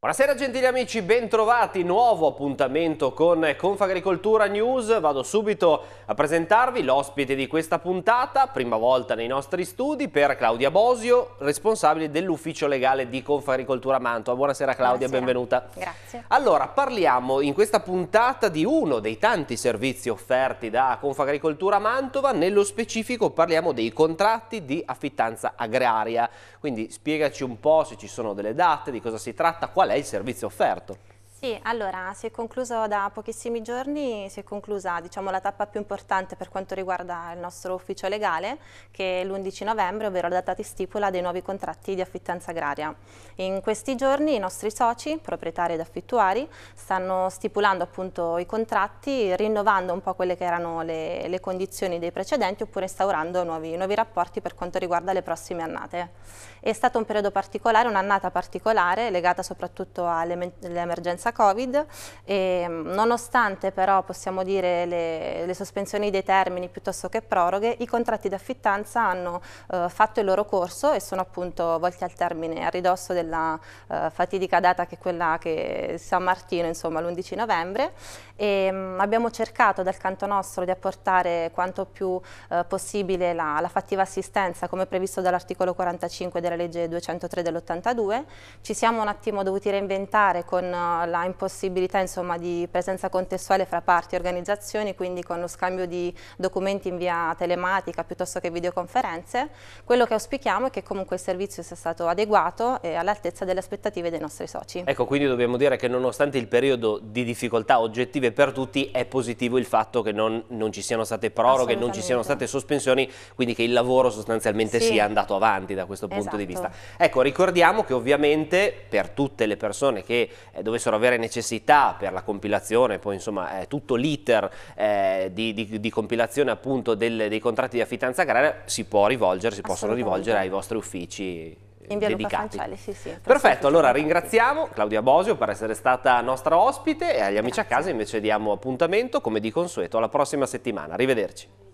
Buonasera gentili amici, bentrovati, nuovo appuntamento con Confagricoltura News. Vado subito a presentarvi l'ospite di questa puntata, prima volta nei nostri studi, per Claudia Bosio, responsabile dell'ufficio legale di Confagricoltura Mantova. Buonasera Claudia, Buonasera. benvenuta. Grazie. Allora, parliamo in questa puntata di uno dei tanti servizi offerti da Confagricoltura Mantova, nello specifico parliamo dei contratti di affittanza agraria. Quindi spiegaci un po' se ci sono delle date, di cosa si tratta, qual qual è il servizio offerto. Sì, allora si è concluso da pochissimi giorni, si è conclusa diciamo, la tappa più importante per quanto riguarda il nostro ufficio legale che è l'11 novembre, ovvero la data di stipula dei nuovi contratti di affittanza agraria. In questi giorni i nostri soci, proprietari ed affittuari, stanno stipulando appunto i contratti, rinnovando un po' quelle che erano le, le condizioni dei precedenti oppure instaurando nuovi, nuovi rapporti per quanto riguarda le prossime annate. È stato un periodo particolare, un'annata particolare legata soprattutto all'emergenza emergenza Covid, e, ehm, nonostante però possiamo dire le, le, sospensioni dei termini piuttosto che proroghe, i contratti d'affittanza hanno eh, fatto il loro corso e sono appunto volti al termine a ridosso della eh, fatidica data che è quella che San Martino, insomma l'11 novembre. E, ehm, mh, abbiamo cercato dal canto nostro di apportare quanto più eh, possibile la, la fattiva assistenza come previsto dall'articolo 45 della legge 203 dell'82. Ci siamo un attimo dovuti reinventare con eh, la la impossibilità insomma, di presenza contestuale fra parti e organizzazioni, quindi con lo scambio di documenti in via telematica piuttosto che videoconferenze. Quello che auspichiamo è che comunque il servizio sia stato adeguato e all'altezza delle aspettative dei nostri soci. Ecco, quindi dobbiamo dire che nonostante il periodo di difficoltà oggettive per tutti, è positivo il fatto che non, non ci siano state proroghe, non ci siano state sospensioni, quindi che il lavoro sostanzialmente sì. sia andato avanti da questo punto esatto. di vista. Ecco, ricordiamo che ovviamente per tutte le persone che eh, dovessero avere avere necessità per la compilazione, poi insomma eh, tutto l'iter eh, di, di, di, compilazione appunto del, dei contratti di affittanza agraria si può rivolgere, si possono rivolgere ai vostri uffici in via dedicati. Sì, sì, Perfetto, allora ringraziamo Claudia Bosio per essere stata nostra ospite e agli amici Grazie. a casa invece diamo appuntamento come di consueto alla prossima settimana. Arrivederci.